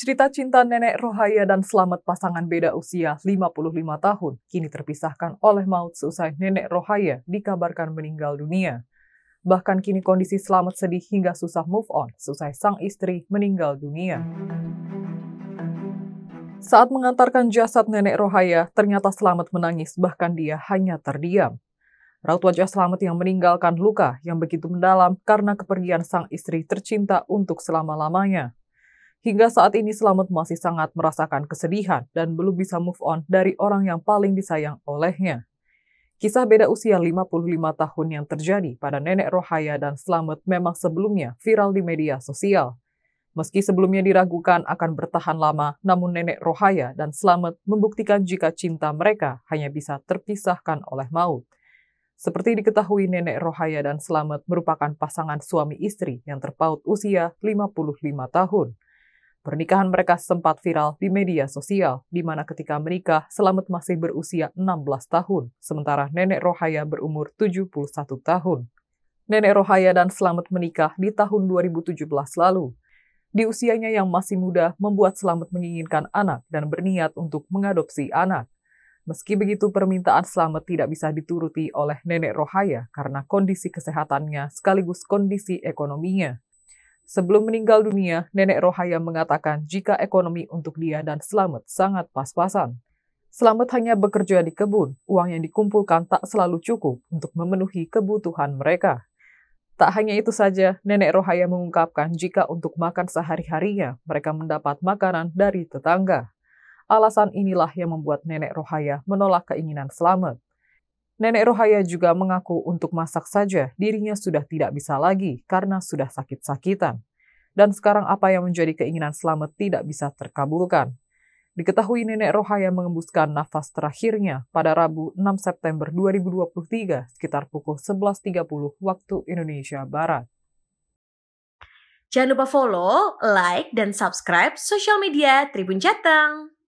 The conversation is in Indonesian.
Cerita cinta nenek Rohaya dan Selamat pasangan beda usia 55 tahun kini terpisahkan oleh maut seusai nenek Rohaya dikabarkan meninggal dunia. Bahkan kini kondisi Selamat sedih hingga susah move on seusai sang istri meninggal dunia. Saat mengantarkan jasad nenek Rohaya, ternyata Selamat menangis bahkan dia hanya terdiam. Raut wajah Selamat yang meninggalkan luka yang begitu mendalam karena kepergian sang istri tercinta untuk selama-lamanya. Hingga saat ini Selamat masih sangat merasakan kesedihan dan belum bisa move on dari orang yang paling disayang olehnya. Kisah beda usia 55 tahun yang terjadi pada nenek Rohaya dan Selamat memang sebelumnya viral di media sosial. Meski sebelumnya diragukan akan bertahan lama, namun nenek Rohaya dan Selamat membuktikan jika cinta mereka hanya bisa terpisahkan oleh maut. Seperti diketahui, nenek Rohaya dan Selamat merupakan pasangan suami istri yang terpaut usia 55 tahun. Pernikahan mereka sempat viral di media sosial, di mana ketika menikah, Selamat masih berusia 16 tahun, sementara Nenek Rohaya berumur 71 tahun. Nenek Rohaya dan Selamat menikah di tahun 2017 lalu. Di usianya yang masih muda, membuat Selamat menginginkan anak dan berniat untuk mengadopsi anak. Meski begitu, permintaan Selamat tidak bisa dituruti oleh Nenek Rohaya karena kondisi kesehatannya sekaligus kondisi ekonominya. Sebelum meninggal dunia, Nenek Rohaya mengatakan jika ekonomi untuk dia dan Selamat sangat pas-pasan. Selamat hanya bekerja di kebun, uang yang dikumpulkan tak selalu cukup untuk memenuhi kebutuhan mereka. Tak hanya itu saja, Nenek Rohaya mengungkapkan jika untuk makan sehari-harinya, mereka mendapat makanan dari tetangga. Alasan inilah yang membuat Nenek Rohaya menolak keinginan Selamat. Nenek Rohaya juga mengaku untuk masak saja dirinya sudah tidak bisa lagi karena sudah sakit-sakitan. Dan sekarang apa yang menjadi keinginan selamat tidak bisa terkabulkan. Diketahui Nenek Rohaya mengembuskan nafas terakhirnya pada Rabu 6 September 2023 sekitar pukul 11.30 waktu Indonesia Barat. Jangan lupa follow, like, dan subscribe sosial media Tribun Jateng.